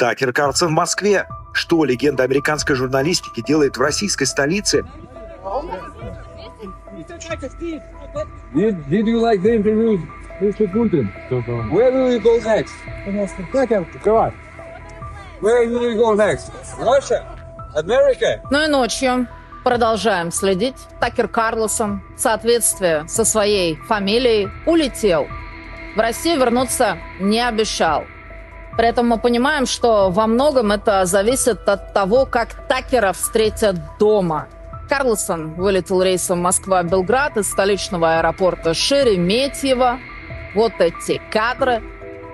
Такер Карлсон в Москве. Что легенда американской журналистики делает в российской столице? Ну и ночью продолжаем следить. Такер Карлсон в соответствии со своей фамилией улетел. В Россию вернуться не обещал. При этом мы понимаем, что во многом это зависит от того, как Такера встретят дома. Карлсон вылетел рейсом Москва-Белград из столичного аэропорта Шереметьево. Вот эти кадры.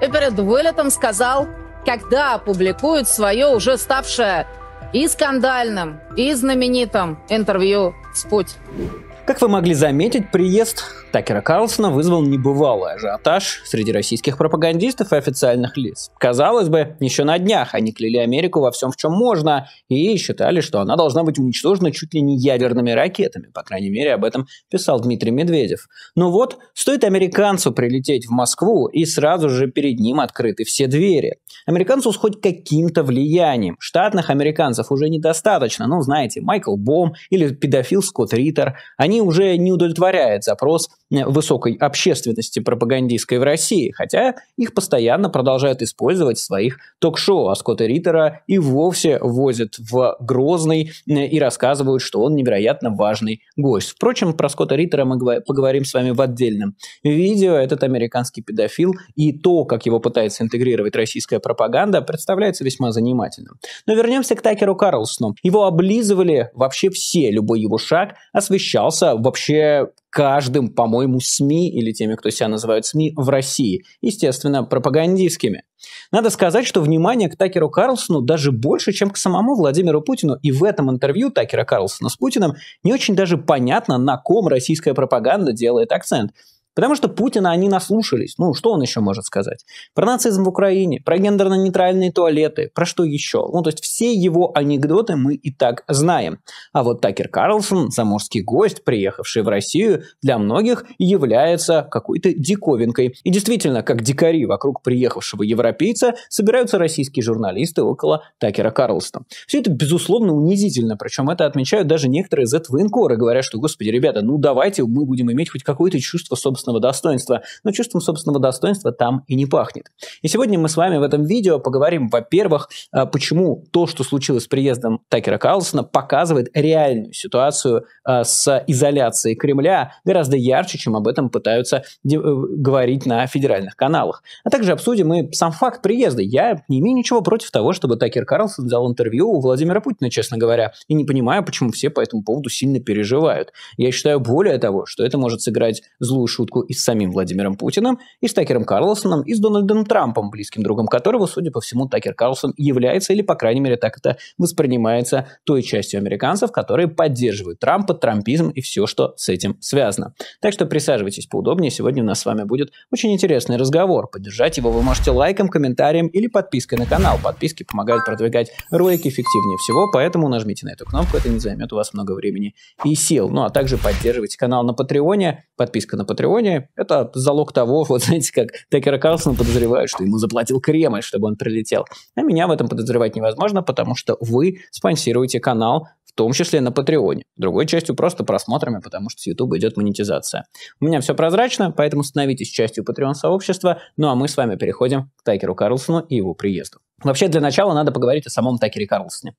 И перед вылетом сказал, когда опубликует свое уже ставшее и скандальным, и знаменитым интервью с Путиным. Как вы могли заметить, приезд Такера Карлсона вызвал небывалый ажиотаж среди российских пропагандистов и официальных лиц. Казалось бы, еще на днях они кляли Америку во всем, в чем можно, и считали, что она должна быть уничтожена чуть ли не ядерными ракетами. По крайней мере, об этом писал Дмитрий Медведев. Но вот, стоит американцу прилететь в Москву, и сразу же перед ним открыты все двери. Американцу с хоть каким-то влиянием. Штатных американцев уже недостаточно. Ну, знаете, Майкл Бом или педофил Скотт Риттер. Они они уже не удовлетворяет запрос высокой общественности пропагандистской в России, хотя их постоянно продолжают использовать в своих ток-шоу, а Скотта Риттера и вовсе возят в Грозный э, и рассказывают, что он невероятно важный гость. Впрочем, про Скотта Риттера мы поговорим с вами в отдельном видео. Этот американский педофил и то, как его пытается интегрировать российская пропаганда, представляется весьма занимательным. Но вернемся к Такеру Карлсону. Его облизывали вообще все, любой его шаг освещался вообще каждым, по-моему, СМИ или теми, кто себя называют СМИ в России. Естественно, пропагандистскими. Надо сказать, что внимание к Такеру Карлсону даже больше, чем к самому Владимиру Путину. И в этом интервью Такера Карлсона с Путиным не очень даже понятно, на ком российская пропаганда делает акцент. Потому что Путина они наслушались. Ну, что он еще может сказать? Про нацизм в Украине, про гендерно-нейтральные туалеты, про что еще? Ну, то есть все его анекдоты мы и так знаем. А вот Такер Карлсон, заморский гость, приехавший в Россию, для многих является какой-то диковинкой. И действительно, как дикари вокруг приехавшего европейца собираются российские журналисты около Такера Карлсона. Все это, безусловно, унизительно, причем это отмечают даже некоторые Z-военкоры, говоря, что, господи, ребята, ну давайте мы будем иметь хоть какое-то чувство собственного собственного достоинства, но чувством собственного достоинства там и не пахнет. И сегодня мы с вами в этом видео поговорим, во-первых, а, почему то, что случилось с приездом Такера Карлсона, показывает реальную ситуацию а, с изоляцией Кремля гораздо ярче, чем об этом пытаются э, говорить на федеральных каналах. А также обсудим и сам факт приезда. Я не имею ничего против того, чтобы Такер Карлсон взял интервью у Владимира Путина, честно говоря, и не понимаю, почему все по этому поводу сильно переживают. Я считаю более того, что это может сыграть злую шутку перепалку и с самим Владимиром Путиным, и с Такером Карлсоном, и с Дональдом Трампом, близким другом которого, судя по всему, Такер Карлсон является, или, по крайней мере, так это воспринимается той частью американцев, которые поддерживают Трампа, трампизм и все, что с этим связано. Так что присаживайтесь поудобнее, сегодня у нас с вами будет очень интересный разговор. Поддержать его вы можете лайком, комментарием или подпиской на канал. Подписки помогают продвигать ролики эффективнее всего, поэтому нажмите на эту кнопку, это не займет у вас много времени и сил. Ну а также поддерживайте канал на Патреоне, подписка на Патреоне Германии, это залог того, вот знаете, как Текера Карлсона подозревают, что ему заплатил Кремль, чтобы он прилетел. А меня в этом подозревать невозможно, потому что вы спонсируете канал, в том числе на Патреоне. Другой частью просто просмотрами, потому что с YouTube идет монетизация. У меня все прозрачно, поэтому становитесь частью Patreon-сообщества. Ну а мы с вами переходим к Тайкеру Карлсону и его приезду. Вообще, для начала надо поговорить о самом Такере Карлсоне.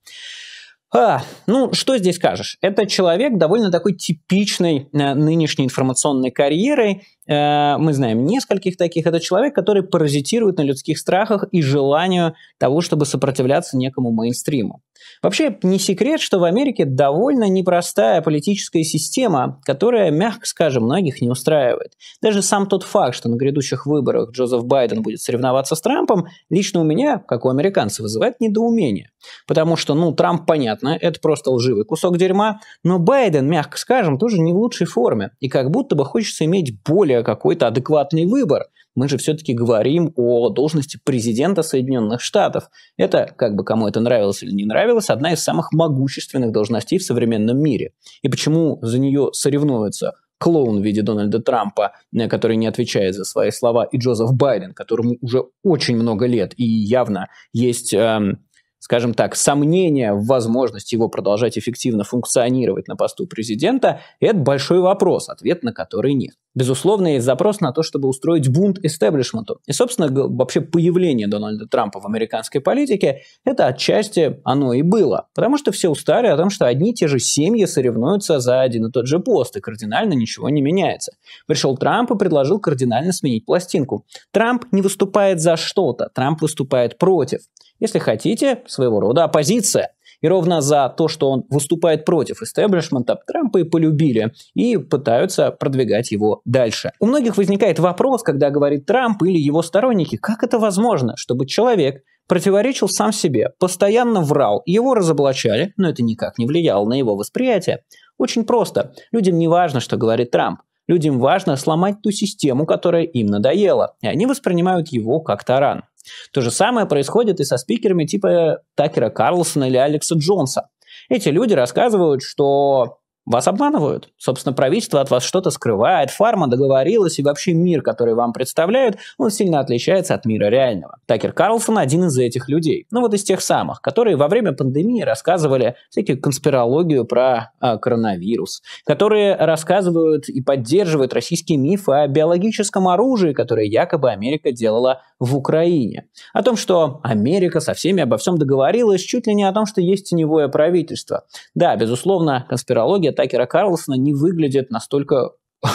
А, ну, что здесь скажешь? Это человек довольно такой типичной э, нынешней информационной карьерой, Э, мы знаем нескольких таких. Это человек, который паразитирует на людских страхах и желанию того, чтобы сопротивляться некому мейнстриму. Вообще не секрет, что в Америке довольно непростая политическая система, которая, мягко скажем, многих не устраивает. Даже сам тот факт, что на грядущих выборах Джозеф Байден будет соревноваться с Трампом, лично у меня, как у американцев, вызывает недоумение. Потому что, ну, Трамп, понятно, это просто лживый кусок дерьма, но Байден, мягко скажем, тоже не в лучшей форме. И как будто бы хочется иметь более какой-то адекватный выбор. Мы же все-таки говорим о должности президента Соединенных Штатов. Это, как бы кому это нравилось или не нравилось, одна из самых могущественных должностей в современном мире. И почему за нее соревнуются клоун в виде Дональда Трампа, э, который не отвечает за свои слова, и Джозеф Байден, которому уже очень много лет, и явно есть эм, скажем так, сомнения в возможности его продолжать эффективно функционировать на посту президента, это большой вопрос, ответ на который нет. Безусловно, есть запрос на то, чтобы устроить бунт истеблишменту. И, собственно, вообще появление Дональда Трампа в американской политике – это отчасти оно и было. Потому что все устали о том, что одни и те же семьи соревнуются за один и тот же пост, и кардинально ничего не меняется. Пришел Трамп и предложил кардинально сменить пластинку. Трамп не выступает за что-то, Трамп выступает против если хотите, своего рода оппозиция. И ровно за то, что он выступает против истеблишмента, Трампа и полюбили, и пытаются продвигать его дальше. У многих возникает вопрос, когда говорит Трамп или его сторонники, как это возможно, чтобы человек противоречил сам себе, постоянно врал, его разоблачали, но это никак не влияло на его восприятие. Очень просто. Людям не важно, что говорит Трамп. Людям важно сломать ту систему, которая им надоела, и они воспринимают его как таран. То же самое происходит и со спикерами типа Такера Карлсона или Алекса Джонса. Эти люди рассказывают, что вас обманывают. Собственно, правительство от вас что-то скрывает, фарма договорилась, и вообще мир, который вам представляют, он сильно отличается от мира реального. Такер Карлсон один из этих людей. Ну вот из тех самых, которые во время пандемии рассказывали всякие конспирологию про а, коронавирус, которые рассказывают и поддерживают российские мифы о биологическом оружии, которое якобы Америка делала в Украине. О том, что Америка со всеми обо всем договорилась, чуть ли не о том, что есть теневое правительство. Да, безусловно, конспирология Такера Карлсона не выглядит настолько...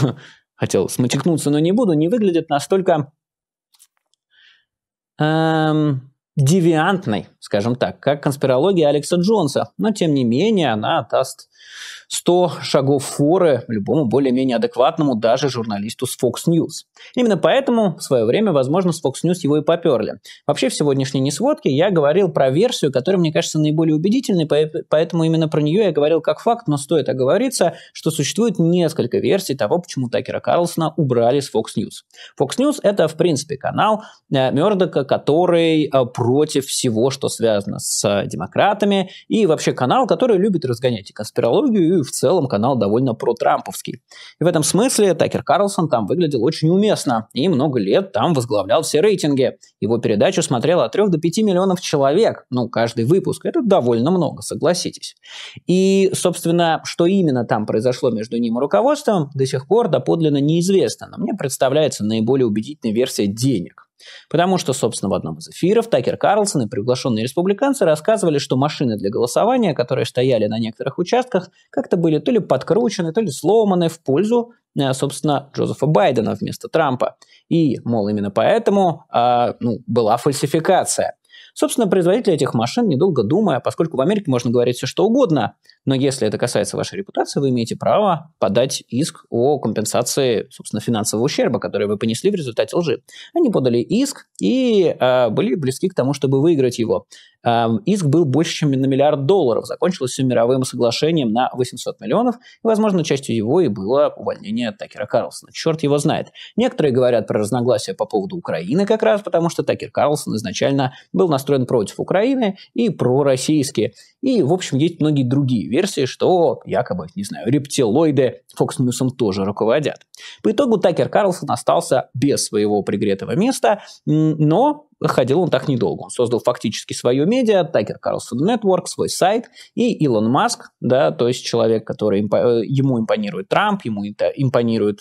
Хотел сматекнуться, но не буду. Не выглядит настолько... Эм, девиантной, скажем так, как конспирология Алекса Джонса, но тем не менее она даст 100 шагов форы любому более-менее адекватному даже журналисту с Fox News. Именно поэтому в свое время, возможно, с Fox News его и поперли. Вообще в сегодняшней несводке я говорил про версию, которая, мне кажется, наиболее убедительной, поэтому именно про нее я говорил как факт, но стоит оговориться, что существует несколько версий того, почему Такера Карлсона убрали с Fox News. Fox News – это, в принципе, канал э, Мердока, который э, против всего, что связано с э, демократами, и вообще канал, который любит разгонять и конспирологию, и в целом канал довольно протрамповский. И в этом смысле Такер Карлсон там выглядел очень уместно, и много лет там возглавлял все рейтинги. Его передачу смотрело от 3 до 5 миллионов человек, ну, каждый выпуск. Это довольно много, согласитесь. И, собственно, что именно там произошло между ним и руководством, до сих пор доподлинно неизвестно, но мне представляется наиболее убедительная версия денег. Потому что, собственно, в одном из эфиров Такер Карлсон и приглашенные республиканцы рассказывали, что машины для голосования, которые стояли на некоторых участках, как-то были то ли подкручены, то ли сломаны в пользу, э, собственно, Джозефа Байдена вместо Трампа. И, мол, именно поэтому а, ну, была фальсификация. Собственно, производители этих машин, недолго думая, поскольку в Америке можно говорить все что угодно, но если это касается вашей репутации, вы имеете право подать иск о компенсации, собственно, финансового ущерба, который вы понесли в результате лжи. Они подали иск и э, были близки к тому, чтобы выиграть его. Эм, иск был больше, чем на миллиард долларов. Закончилось все мировым соглашением на 800 миллионов. И, возможно, частью его и было увольнение Такера Карлсона. Черт его знает. Некоторые говорят про разногласия по поводу Украины как раз, потому что Такер Карлсон изначально был настроен против Украины и пророссийские. И, в общем, есть многие другие версии, что якобы, не знаю, рептилоиды Fox News тоже руководят. По итогу Такер Карлсон остался без своего пригретого места, но Ходил он так недолго. Он создал фактически свое медиа, Тайкер Карлсон Network, свой сайт, и Илон Маск, да, то есть человек, который импо- э, ему импонирует Трамп, ему это импонируют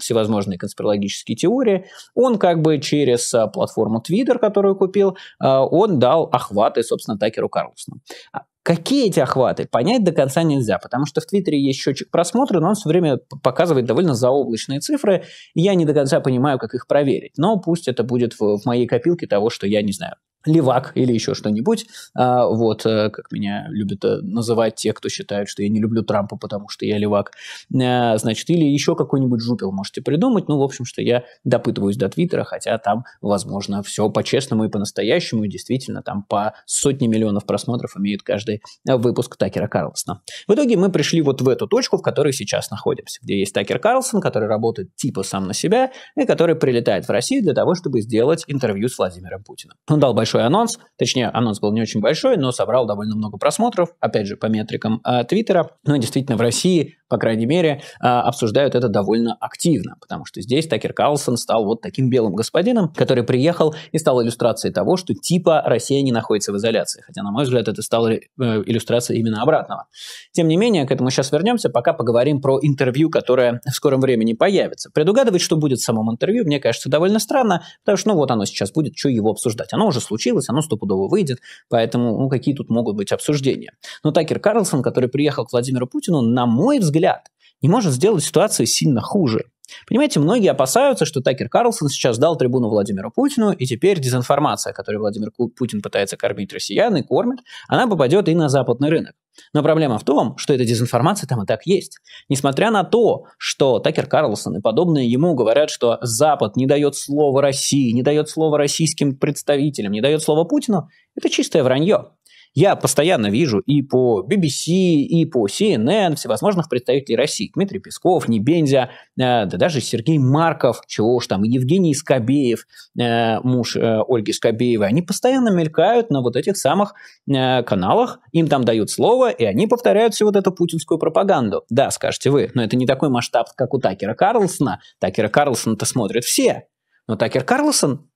всевозможные конспирологические теории, он как бы через э, платформу Twitter, которую купил, э, он дал охваты, собственно, Тайкеру Карлсону. А, Какие эти охваты, понять до конца нельзя, потому что в Твиттере есть счетчик просмотра, но он все время показывает довольно заоблачные цифры, и я не до конца понимаю, как их проверить. Но пусть это будет в, в моей копилке того, что я не знаю левак или еще что-нибудь. А, вот, э, как меня любят э, называть те, кто считают, что я не люблю Трампа, потому что я левак. А, значит, или еще какой-нибудь жупел можете придумать. Ну, в общем, что я допытываюсь до Твиттера, хотя там, возможно, все по-честному и по-настоящему. И действительно, там по сотни миллионов просмотров имеет каждый выпуск Такера Карлсона. В итоге мы пришли вот в эту точку, в которой сейчас находимся, где есть Такер Карлсон, который работает типа сам на себя, и который прилетает в Россию для того, чтобы сделать интервью с Владимиром Путиным. Он дал большой большой анонс, точнее, анонс был не очень большой, но собрал довольно много просмотров, опять же, по метрикам э, Твиттера. Ну, действительно, в России по крайней мере, а, обсуждают это довольно активно, потому что здесь Такер Карлсон стал вот таким белым господином, который приехал и стал иллюстрацией того, что типа Россия не находится в изоляции, хотя, на мой взгляд, это стало э, иллюстрацией именно обратного. Тем не менее, к этому сейчас вернемся, пока поговорим про интервью, которое в скором времени появится. Предугадывать, что будет в самом интервью, мне кажется, довольно странно, потому что, ну вот оно сейчас будет, что его обсуждать. Оно уже случилось, оно стопудово выйдет, поэтому, ну, какие тут могут быть обсуждения. Но Такер Карлсон, который приехал к Владимиру Путину, на мой взгляд, определят, не может сделать ситуацию сильно хуже. Понимаете, многие опасаются, что Такер Карлсон сейчас дал трибуну Владимиру Путину, и теперь дезинформация, которую Владимир Путин пытается кормить россиян и кормит, она попадет и на западный рынок. Но проблема в том, что эта дезинформация там и так есть. Несмотря на то, что Такер Карлсон и подобные ему говорят, что Запад не дает слова России, не дает слова российским представителям, не дает слова Путину, это чистое вранье. Я постоянно вижу и по BBC, и по CNN всевозможных представителей России. Дмитрий Песков, Небензя, э, да даже Сергей Марков, чего уж там, Евгений Скобеев, э, муж э, Ольги Скобеевой. Они постоянно мелькают на вот этих самых каналах, им там дают слово, и они повторяют всю вот эту путинскую пропаганду. Да, скажете вы, но это не такой масштаб, как у Такера Карлсона. Такера Карлсона-то смотрят все. Но Такер Карлсон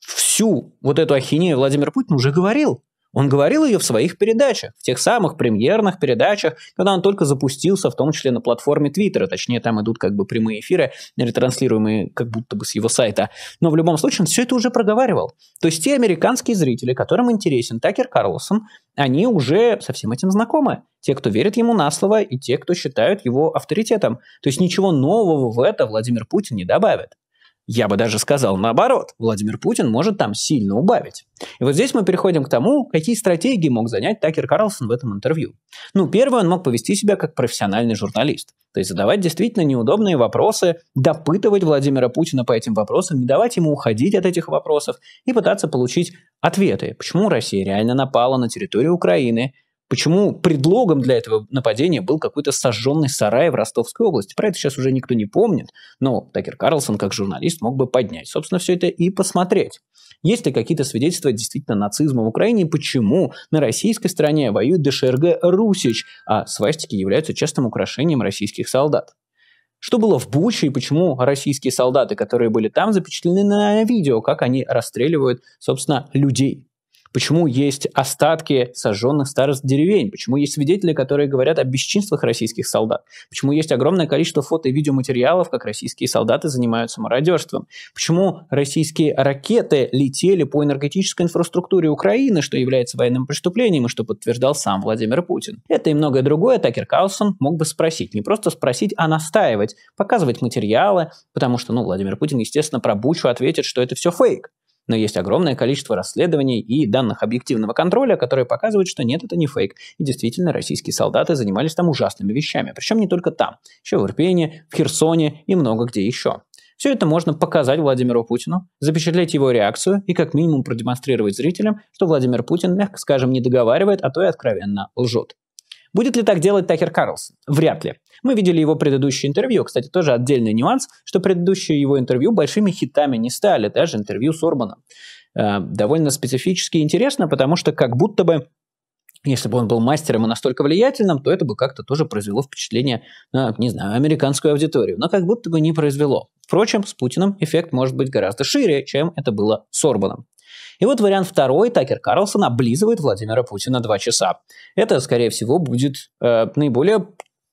всю вот эту ахинею Владимир Путин уже говорил. Он говорил ее в своих передачах, в тех самых премьерных передачах, когда он только запустился, в том числе на платформе Твиттера, точнее там идут как бы прямые эфиры, ретранслируемые как будто бы с его сайта. Но в любом случае он все это уже проговаривал. То есть те американские зрители, которым интересен Такер Карлсон, они уже со всем этим знакомы. Те, кто верит ему на слово, и те, кто считают его авторитетом. То есть ничего нового в это Владимир Путин не добавит. Я бы даже сказал наоборот, Владимир Путин может там сильно убавить. И вот здесь мы переходим к тому, какие стратегии мог занять Такер Карлсон в этом интервью. Ну, первое, он мог повести себя как профессиональный журналист. То есть задавать действительно неудобные вопросы, допытывать Владимира Путина по этим вопросам, не давать ему уходить от этих вопросов и пытаться получить ответы, почему Россия реально напала на территорию Украины, Почему предлогом для этого нападения был какой-то сожженный сарай в Ростовской области? Про это сейчас уже никто не помнит, но Такер Карлсон как журналист мог бы поднять, собственно, все это и посмотреть. Есть ли какие-то свидетельства действительно нацизма в Украине почему на российской стороне воюет ДШРГ Русич, а свастики являются частым украшением российских солдат? Что было в Буче и почему российские солдаты, которые были там, запечатлены на видео, как они расстреливают, собственно, людей? Почему есть остатки сожженных старых деревень? Почему есть свидетели, которые говорят о бесчинствах российских солдат? Почему есть огромное количество фото и видеоматериалов, как российские солдаты занимаются мародерством? Почему российские ракеты летели по энергетической инфраструктуре Украины, что является военным преступлением и что подтверждал сам Владимир Путин? Это и многое другое Такер Каусон мог бы спросить. Не просто спросить, а настаивать, показывать материалы, потому что, ну, Владимир Путин, естественно, про Бучу ответит, что это все фейк но есть огромное количество расследований и данных объективного контроля, которые показывают, что нет, это не фейк. И действительно, российские солдаты занимались там ужасными вещами. Причем не только там, еще в Ирпене, в Херсоне и много где еще. Все это можно показать Владимиру Путину, запечатлеть его реакцию и как минимум продемонстрировать зрителям, что Владимир Путин, мягко скажем, не договаривает, а то и откровенно лжет. Будет ли так делать Такер Карлсон? Вряд ли. Мы видели его предыдущее интервью. Кстати, тоже отдельный нюанс, что предыдущие его интервью большими хитами не стали, даже интервью с Орбаном. Э, довольно специфически интересно, потому что как будто бы если бы он был мастером и настолько влиятельным, то это бы как-то тоже произвело впечатление на, не знаю, американскую аудиторию. Но как будто бы не произвело. Впрочем, с Путиным эффект может быть гораздо шире, чем это было с Орбаном. И вот вариант второй. Такер Карлсон облизывает Владимира Путина два часа. Это, скорее всего, будет э, наиболее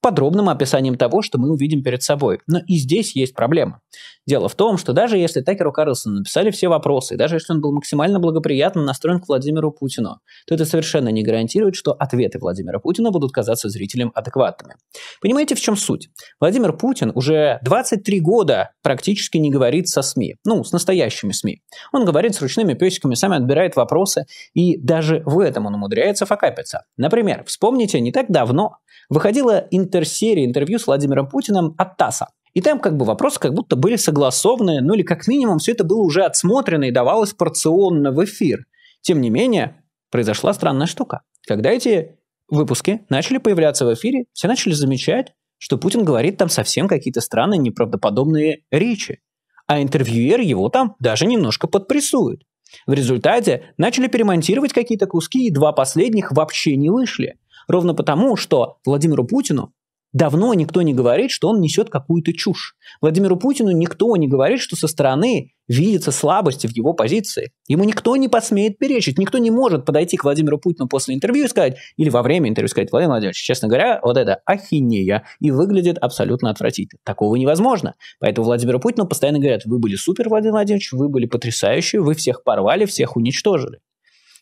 подробным описанием того, что мы увидим перед собой. Но и здесь есть проблема. Дело в том, что даже если Такеру Карлсону написали все вопросы, и даже если он был максимально благоприятно настроен к Владимиру Путину, то это совершенно не гарантирует, что ответы Владимира Путина будут казаться зрителям адекватными. Понимаете, в чем суть? Владимир Путин уже 23 года практически не говорит со СМИ, ну, с настоящими СМИ. Он говорит с ручными песиками, сами отбирает вопросы, и даже в этом он умудряется факапиться. Например, вспомните, не так давно выходила интервью твиттер-серии интервью с Владимиром Путиным от ТАССа. И там как бы вопросы как будто были согласованы, ну или как минимум все это было уже отсмотрено и давалось порционно в эфир. Тем не менее, произошла странная штука. Когда эти выпуски начали появляться в эфире, все начали замечать, что Путин говорит там совсем какие-то странные, неправдоподобные речи. А интервьюер его там даже немножко подпрессует. В результате начали перемонтировать какие-то куски, и два последних вообще не вышли. Ровно потому, что Владимиру Путину Давно никто не говорит, что он несет какую-то чушь. Владимиру Путину никто не говорит, что со стороны видится слабость в его позиции. Ему никто не посмеет перечить, никто не может подойти к Владимиру Путину после интервью и сказать, или во время интервью сказать, Владимир Владимирович, честно говоря, вот это ахинея, и выглядит абсолютно отвратительно. Такого невозможно. Поэтому Владимиру Путину постоянно говорят, вы были супер, Владимир Владимирович, вы были потрясающие, вы всех порвали, всех уничтожили.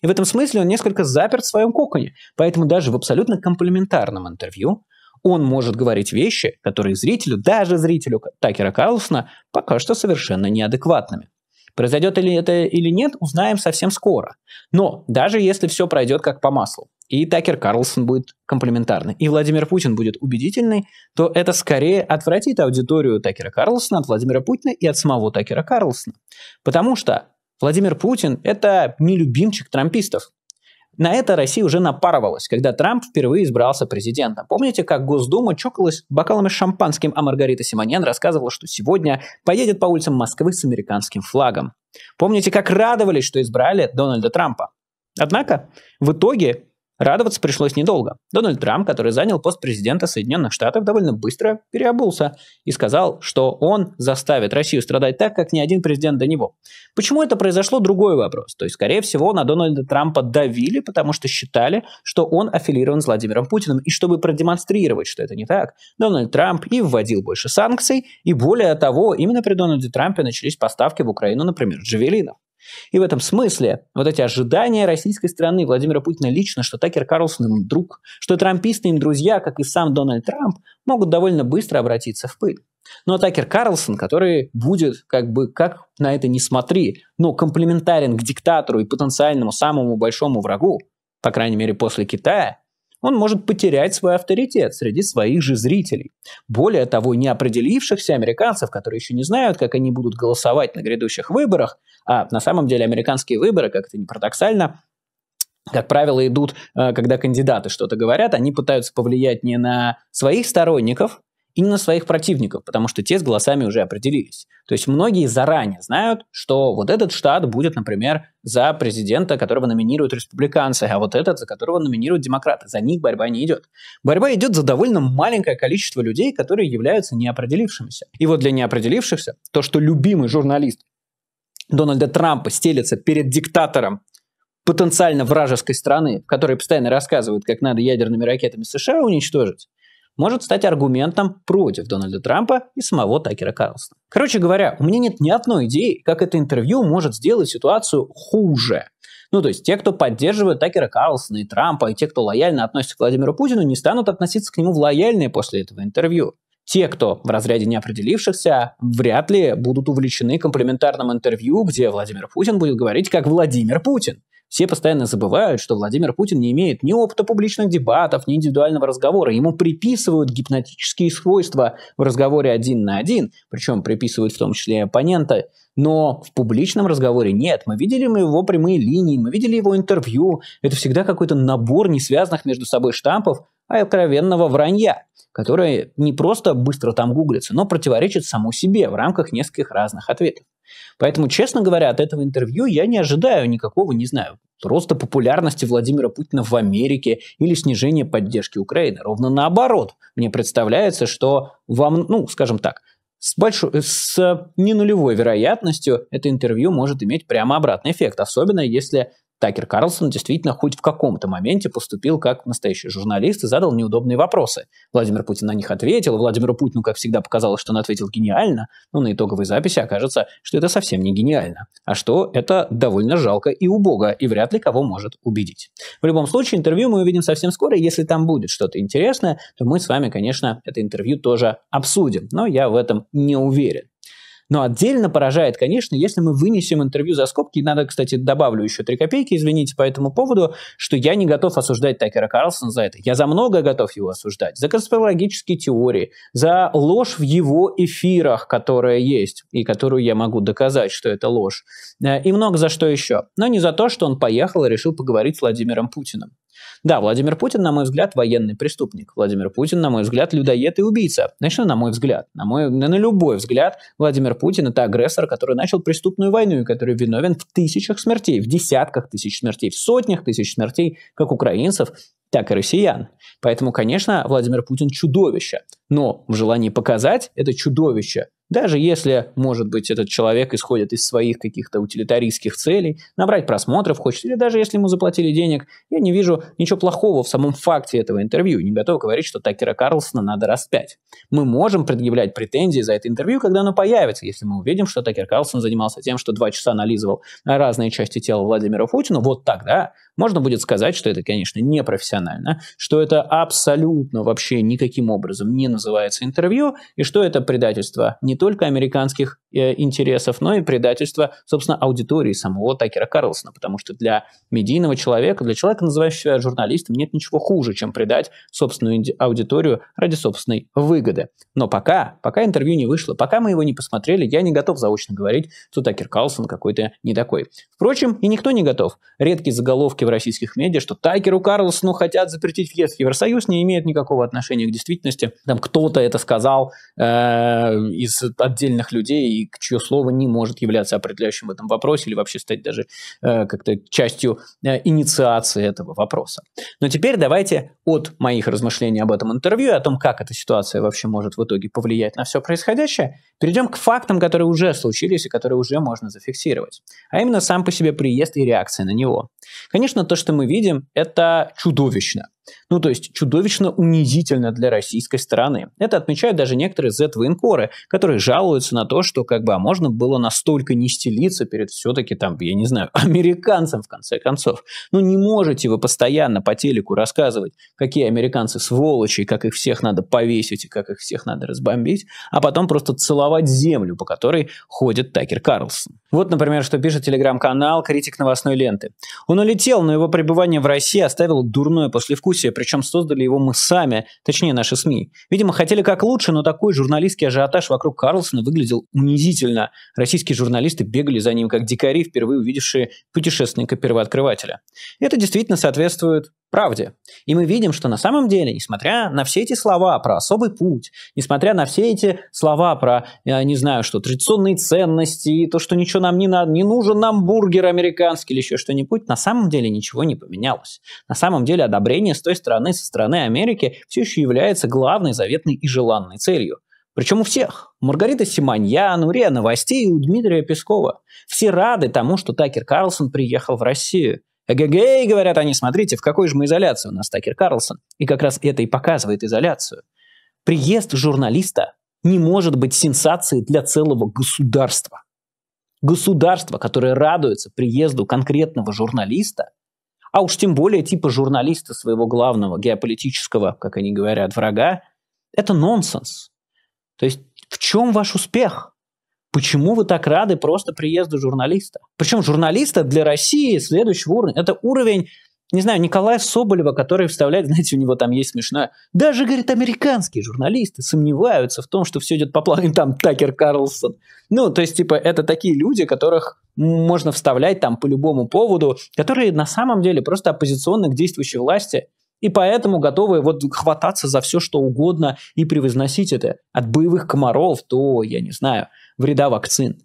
И в этом смысле он несколько заперт в своем коконе. Поэтому даже в абсолютно комплементарном интервью он может говорить вещи, которые зрителю, даже зрителю Такера Карлсона, пока что совершенно неадекватными. Произойдет ли это или нет, узнаем совсем скоро. Но даже если все пройдет как по маслу, и Такер Карлсон будет комплементарный, и Владимир Путин будет убедительный, то это скорее отвратит аудиторию Такера Карлсона от Владимира Путина и от самого Такера Карлсона. Потому что Владимир Путин – это нелюбимчик трампистов. На это Россия уже напарывалась, когда Трамп впервые избрался президентом. Помните, как Госдума чокалась бокалами с шампанским, а Маргарита Симоньян рассказывала, что сегодня поедет по улицам Москвы с американским флагом. Помните, как радовались, что избрали Дональда Трампа. Однако в итоге Радоваться пришлось недолго. Дональд Трамп, который занял пост президента Соединенных Штатов, довольно быстро переобулся и сказал, что он заставит Россию страдать так, как ни один президент до него. Почему это произошло, другой вопрос. То есть, скорее всего, на Дональда Трампа давили, потому что считали, что он аффилирован с Владимиром Путиным. И чтобы продемонстрировать, что это не так, Дональд Трамп и вводил больше санкций, и более того, именно при Дональде Трампе начались поставки в Украину, например, джавелинов. И в этом смысле вот эти ожидания российской страны Владимира Путина лично, что Такер Карлсон им друг, что трамписты им друзья, как и сам Дональд Трамп, могут довольно быстро обратиться в пыль. Но Такер Карлсон, который будет, как бы, как на это не смотри, но комплементарен к диктатору и потенциальному самому большому врагу, по крайней мере после Китая, он может потерять свой авторитет среди своих же зрителей. Более того, не определившихся американцев, которые еще не знают, как они будут голосовать на грядущих выборах, а на самом деле американские выборы, как это не парадоксально, как правило, идут, э, когда кандидаты что-то говорят, они пытаются повлиять не на своих сторонников, и не на своих противников, потому что те с голосами уже определились. То есть многие заранее знают, что вот этот штат будет, например, за президента, которого номинируют республиканцы, а вот этот, за которого номинируют демократы. За них борьба не идет. Борьба идет за довольно маленькое количество людей, которые являются неопределившимися. И вот для неопределившихся то, что любимый журналист Дональда Трампа стелится перед диктатором потенциально вражеской страны, в которой постоянно рассказывают, как надо ядерными ракетами США уничтожить, может стать аргументом против Дональда Трампа и самого Такера Карлсона. Короче говоря, у меня нет ни одной идеи, как это интервью может сделать ситуацию хуже. Ну, то есть те, кто поддерживает Такера Карлсона и Трампа, и те, кто лояльно относится к Владимиру Путину, не станут относиться к нему лояльнее после этого интервью. Те, кто в разряде неопределившихся, вряд ли будут увлечены комплиментарным интервью, где Владимир Путин будет говорить как Владимир Путин. Все постоянно забывают, что Владимир Путин не имеет ни опыта публичных дебатов, ни индивидуального разговора. Ему приписывают гипнотические свойства в разговоре один на один, причем приписывают в том числе и оппонента, но в публичном разговоре нет. Мы видели его прямые линии, мы видели его интервью. Это всегда какой-то набор несвязанных между собой штампов, а откровенного вранья которая не просто быстро там гуглится, но противоречит саму себе в рамках нескольких разных ответов. Поэтому, честно говоря, от этого интервью я не ожидаю никакого, не знаю, роста популярности Владимира Путина в Америке или снижения поддержки Украины. Ровно наоборот, мне представляется, что вам, ну, скажем так, с, большой, с ненулевой вероятностью это интервью может иметь прямо обратный эффект, особенно если Такер Карлсон действительно хоть в каком-то моменте поступил как настоящий журналист и задал неудобные вопросы. Владимир Путин на них ответил, Владимиру Путину, как всегда, показалось, что он ответил гениально, но на итоговой записи окажется, что это совсем не гениально, а что это довольно жалко и убого, и вряд ли кого может убедить. В любом случае, интервью мы увидим совсем скоро, если там будет что-то интересное, то мы с вами, конечно, это интервью тоже обсудим, но я в этом не уверен. Но отдельно поражает, конечно, если мы вынесем интервью за скобки, и надо, кстати, добавлю еще три копейки, извините, по этому поводу, что я не готов осуждать Такера Карлсона за это. Я за многое готов его осуждать. За конспирологические теории, за ложь в его эфирах, которая есть, и которую я могу доказать, что это ложь. Э, и много за что еще. Но не за то, что он поехал и решил поговорить с Владимиром Путиным. Да, Владимир Путин, на мой взгляд, военный преступник. Владимир Путин, на мой взгляд, людоед и убийца. Начну на мой взгляд. На, мой, на любой взгляд, Владимир Путин – это агрессор, который начал преступную войну и который виновен в тысячах смертей, в десятках тысяч смертей, в сотнях тысяч смертей как украинцев, так и россиян. Поэтому, конечно, Владимир Путин чудовище. Но в желании показать это чудовище даже если, может быть, этот человек исходит из своих каких-то утилитаристских целей, набрать просмотров хочет, или даже если ему заплатили денег, я не вижу ничего плохого в самом факте этого интервью, не готов говорить, что Такера Карлсона надо распять. Мы можем предъявлять претензии за это интервью, когда оно появится, если мы увидим, что Такер Карлсон занимался тем, что два часа анализывал разные части тела Владимира Путина, вот тогда можно будет сказать, что это, конечно, непрофессионально, что это абсолютно вообще никаким образом не называется интервью, и что это предательство не не только американских э, интересов, но и предательство, собственно, аудитории самого Такера Карлсона, потому что для медийного человека, для человека, называющего себя журналистом, нет ничего хуже, чем предать собственную аудиторию ради собственной выгоды. Но пока, пока интервью не вышло, пока мы его не посмотрели, я не готов заочно говорить, что Такер Карлсон какой-то не такой. Впрочем, и никто не готов. Редкие заголовки в российских медиа, что Такеру Карлсону хотят запретить въезд в Евросоюз, не имеют никакого отношения к действительности. Там кто-то это сказал э, из отдельных людей, и чье слово не может являться определяющим в этом вопросе или вообще стать даже э, как-то частью э, инициации этого вопроса. Но теперь давайте от моих размышлений об этом интервью о том, как эта ситуация вообще может в итоге повлиять на все происходящее, перейдем к фактам, которые уже случились и которые уже можно зафиксировать. А именно сам по себе приезд и реакция на него. Конечно, то, что мы видим, это чудовищно. Ну, то есть чудовищно унизительно для российской стороны. Это отмечают даже некоторые Z-военкоры, которые жалуются на то, что как бы а можно было настолько не стелиться перед все-таки там, я не знаю, американцем в конце концов. Ну, не можете вы постоянно по телеку рассказывать, какие американцы сволочи, и как их всех надо повесить, и как их всех надо разбомбить, а потом просто целовать землю, по которой ходит Такер Карлсон. Вот, например, что пишет телеграм-канал «Критик новостной ленты». Он улетел, но его пребывание в России оставило дурное послевкусие дискуссия, причем создали его мы сами, точнее наши СМИ. Видимо, хотели как лучше, но такой журналистский ажиотаж вокруг Карлсона выглядел унизительно. Российские журналисты бегали за ним как дикари, впервые увидевшие путешественника-первооткрывателя. Это действительно соответствует правде. И мы видим, что на самом деле, несмотря на все эти слова про особый путь, несмотря на все эти слова про, я э, не знаю, что традиционные ценности, и то, что ничего нам не надо, не нужен нам бургер американский или еще что-нибудь, на самом деле ничего не поменялось. На самом деле одобрение с той стороны, со стороны Америки все еще является главной заветной и желанной целью. Причем у всех. У Маргариты Симоньян, у РИА Новостей и у Дмитрия Пескова. Все рады тому, что Такер Карлсон приехал в Россию – Эгэгэй, говорят они, смотрите, в какой же мы изоляции у нас Такер Карлсон. И как раз это и показывает изоляцию. Приезд журналиста не может быть сенсацией для целого государства. Государство, которое радуется приезду конкретного журналиста, а уж тем более типа журналиста своего главного геополитического, как они говорят, врага, это нонсенс. То есть в чем ваш успех? Почему вы так рады просто приезду журналиста? Причем журналиста для России следующего уровня. Это уровень не знаю, Николая Соболева, который вставляет, знаете, у него там есть смешное. Даже, говорит, американские журналисты сомневаются в том, что все идет по плану, там Такер Карлсон. Ну, то есть, типа, это такие люди, которых можно вставлять там по любому поводу, которые на самом деле просто оппозиционных действующей власти. И поэтому готовы вот хвататься за все, что угодно и превозносить это. От боевых комаров до, я не знаю, вреда вакцин.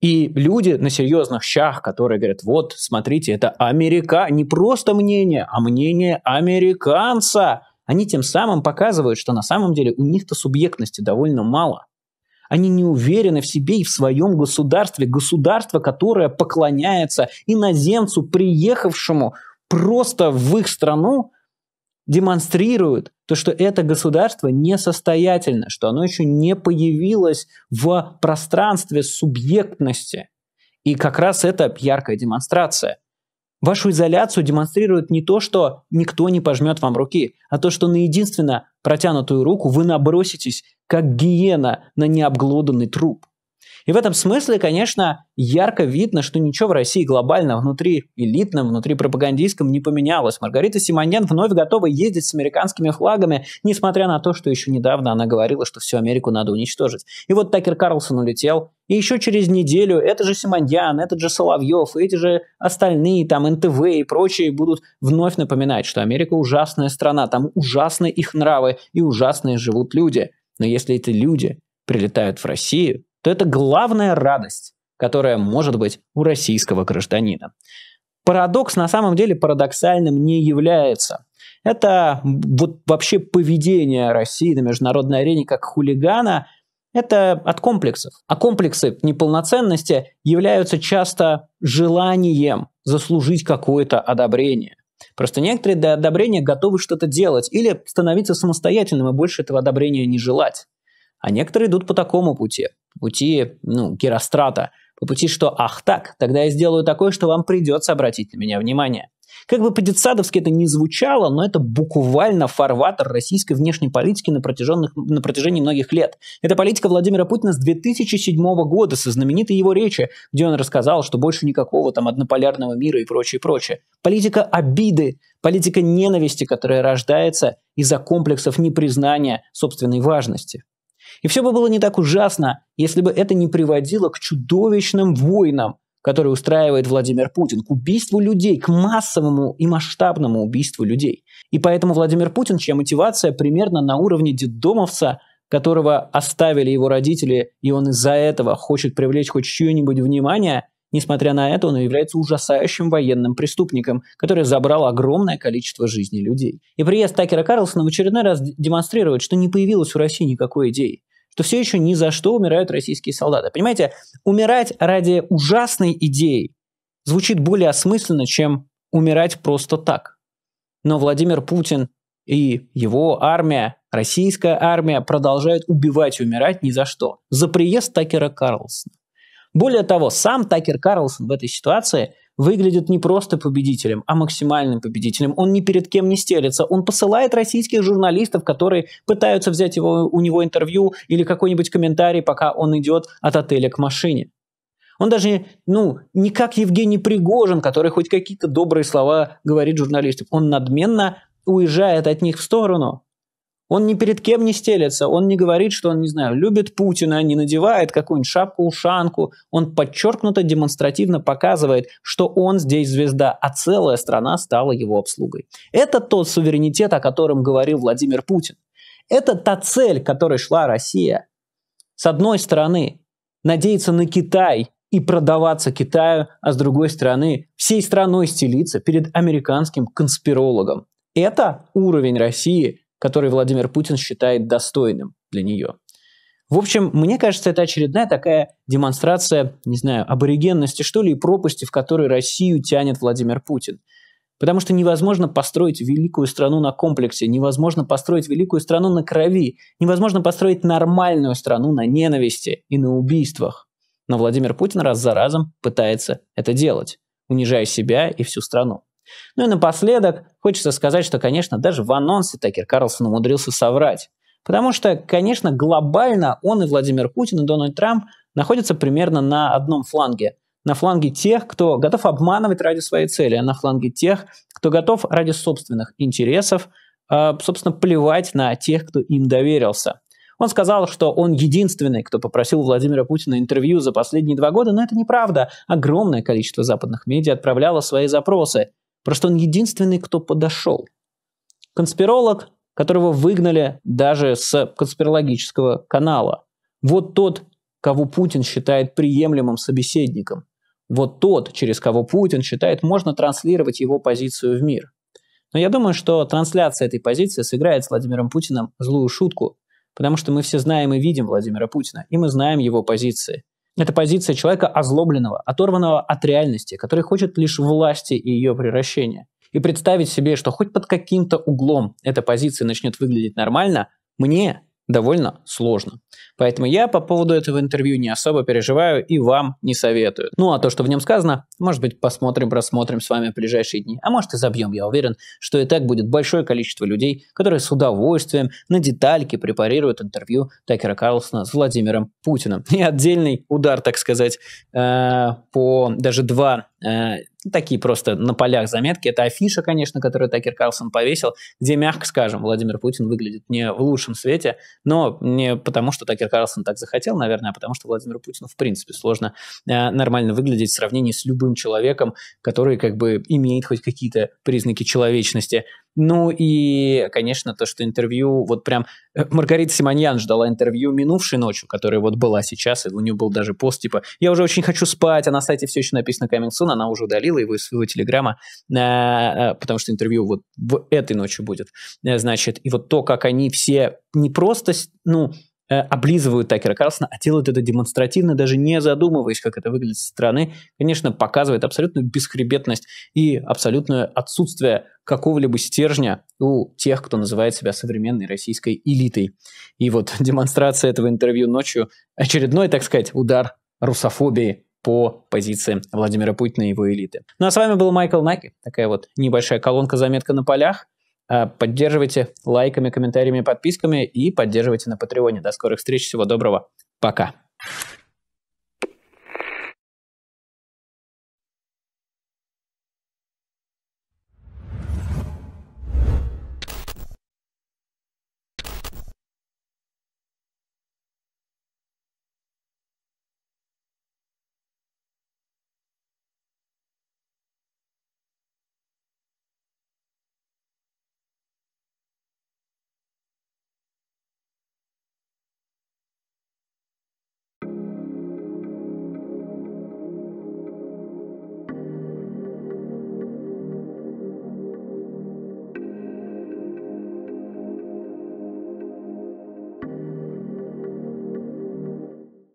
И люди на серьезных щах, которые говорят, вот, смотрите, это Америка, не просто мнение, а мнение американца. Они тем самым показывают, что на самом деле у них-то субъектности довольно мало. Они не уверены в себе и в своем государстве. Государство, которое поклоняется иноземцу, приехавшему просто в их страну, демонстрируют то, что это государство несостоятельно, что оно еще не появилось в пространстве субъектности. И как раз это яркая демонстрация. Вашу изоляцию демонстрирует не то, что никто не пожмет вам руки, а то, что на единственно протянутую руку вы наброситесь, как гиена на необглоданный труп. И в этом смысле, конечно, ярко видно, что ничего в России глобально внутри элитном, внутри пропагандистском не поменялось. Маргарита Симоньян вновь готова ездить с американскими флагами, несмотря на то, что еще недавно она говорила, что всю Америку надо уничтожить. И вот Такер Карлсон улетел, и еще через неделю это же Симоньян, этот же Соловьев, эти же остальные, там, НТВ и прочие будут вновь напоминать, что Америка ужасная страна, там ужасные их нравы и ужасные живут люди. Но если эти люди прилетают в Россию, то это главная радость, которая может быть у российского гражданина. Парадокс на самом деле парадоксальным не является. Это вот вообще поведение России на международной арене как хулигана – это от комплексов. А комплексы неполноценности являются часто желанием заслужить какое-то одобрение. Просто некоторые до одобрения готовы что-то делать или становиться самостоятельным и больше этого одобрения не желать. А некоторые идут по такому пути по пути, ну, Герострата, по пути, что «ах так, тогда я сделаю такое, что вам придется обратить на меня внимание». Как бы по-детсадовски это не звучало, но это буквально фарватер российской внешней политики на, на протяжении многих лет. Это политика Владимира Путина с 2007 года, со знаменитой его речи, где он рассказал, что больше никакого там однополярного мира и прочее, прочее. Политика обиды, политика ненависти, которая рождается из-за комплексов непризнания собственной важности. И все бы было не так ужасно, если бы это не приводило к чудовищным войнам, которые устраивает Владимир Путин, к убийству людей, к массовому и масштабному убийству людей. И поэтому Владимир Путин, чья мотивация примерно на уровне детдомовца, которого оставили его родители, и он из-за этого хочет привлечь хоть чье-нибудь внимание – Несмотря на это, он является ужасающим военным преступником, который забрал огромное количество жизней людей. И приезд Такера Карлсона в очередной раз демонстрирует, что не появилось у России никакой идеи то все еще ни за что умирают российские солдаты. Понимаете, умирать ради ужасной идеи звучит более осмысленно, чем умирать просто так. Но Владимир Путин и его армия, российская армия, продолжают убивать и умирать ни за что. За приезд Такера Карлсона. Более того, сам Такер Карлсон в этой ситуации выглядит не просто победителем, а максимальным победителем. Он ни перед кем не стелится. Он посылает российских журналистов, которые пытаются взять его, у него интервью или какой-нибудь комментарий, пока он идет от отеля к машине. Он даже, ну, не как Евгений Пригожин, который хоть какие-то добрые слова говорит журналистам. Он надменно уезжает от них в сторону, он ни перед кем не стелется, он не говорит, что он, не знаю, любит Путина, не надевает какую-нибудь шапку-ушанку. Он подчеркнуто демонстративно показывает, что он здесь звезда, а целая страна стала его обслугой. Это тот суверенитет, о котором говорил Владимир Путин. Это та цель, к которой шла Россия. С одной стороны, надеяться на Китай и продаваться Китаю, а с другой стороны, всей страной стелиться перед американским конспирологом. Это уровень России – который Владимир Путин считает достойным для нее. В общем, мне кажется, это очередная такая демонстрация, не знаю, аборигенности, что ли, и пропасти, в которой Россию тянет Владимир Путин. Потому что невозможно построить великую страну на комплексе, невозможно построить великую страну на крови, невозможно построить нормальную страну на ненависти и на убийствах. Но Владимир Путин раз за разом пытается это делать, унижая себя и всю страну. Ну и напоследок хочется сказать, что, конечно, даже в анонсе Такер Карлсон умудрился соврать. Потому что, конечно, глобально он и Владимир Путин, и Дональд Трамп находятся примерно на одном фланге. На фланге тех, кто готов обманывать ради своей цели, а на фланге тех, кто готов ради собственных интересов, э, собственно, плевать на тех, кто им доверился. Он сказал, что он единственный, кто попросил Владимира Путина интервью за последние два года, но это неправда. Огромное количество западных медиа отправляло свои запросы. Просто он единственный, кто подошел. Конспиролог, которого выгнали даже с конспирологического канала. Вот тот, кого Путин считает приемлемым собеседником. Вот тот, через кого Путин считает, можно транслировать его позицию в мир. Но я думаю, что трансляция этой позиции сыграет с Владимиром Путиным злую шутку, потому что мы все знаем и видим Владимира Путина, и мы знаем его позиции. Это позиция человека озлобленного, оторванного от реальности, который хочет лишь власти и ее превращения. И представить себе, что хоть под каким-то углом эта позиция начнет выглядеть нормально, мне довольно сложно. Поэтому я по поводу этого интервью не особо переживаю и вам не советую. Ну а то, что в нем сказано, может быть, посмотрим, просмотрим с вами в ближайшие дни. А может и забьем, я уверен, что и так будет большое количество людей, которые с удовольствием на детальке препарируют интервью Такера Карлсона с Владимиром Путиным. И отдельный удар, так сказать, э, по даже два Э, такие просто на полях заметки. Это афиша, конечно, которую Такер Карлсон повесил, где, мягко скажем, Владимир Путин выглядит не в лучшем свете, но не потому, что Такер Карлсон так захотел, наверное, а потому, что Владимиру Путину, в принципе, сложно э, нормально выглядеть в сравнении с любым человеком, который как бы имеет хоть какие-то признаки человечности. Ну и, конечно, то, что интервью, вот прям э, Маргарита Симоньян ждала интервью минувшей ночью, которая вот была сейчас, и у нее был даже пост типа «Я уже очень хочу спать», а на сайте все еще написано «Coming soon», она уже удалила его из своего телеграма, э, э, потому что интервью вот в этой ночью будет. Значит, и вот то, как они все не просто, ну, Э, облизывают Такера Карлсона, а делают это демонстративно, даже не задумываясь, как это выглядит со стороны, конечно, показывает абсолютную бесхребетность и абсолютное отсутствие какого-либо стержня у тех, кто называет себя современной российской элитой. И вот демонстрация этого интервью ночью очередной, так сказать, удар русофобии по позиции Владимира Путина и его элиты. Ну а с вами был Майкл Найки. Такая вот небольшая колонка-заметка на полях. Э, поддерживайте лайками, комментариями, подписками и поддерживайте на Патреоне. До скорых встреч. Всего доброго. Пока.